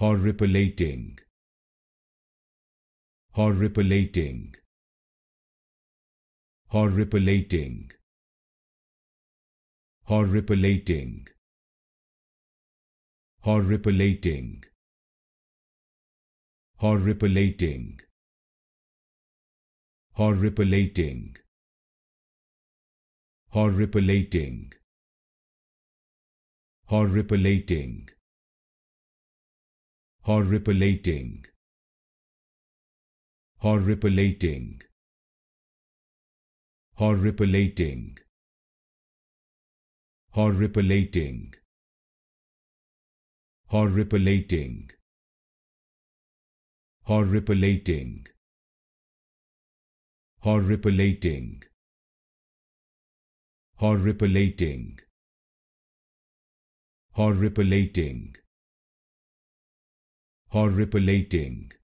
Horripilating. Horripilating. Horripilating. Horripilating. Horripilating. Horripilating. Horripilating. Horripilating. Horripilating. Horripilating. Horripilating. Horripilating. Horripilating. Horripilating. Horripilating. Horripilating. Horripilating. Horripilating horripilating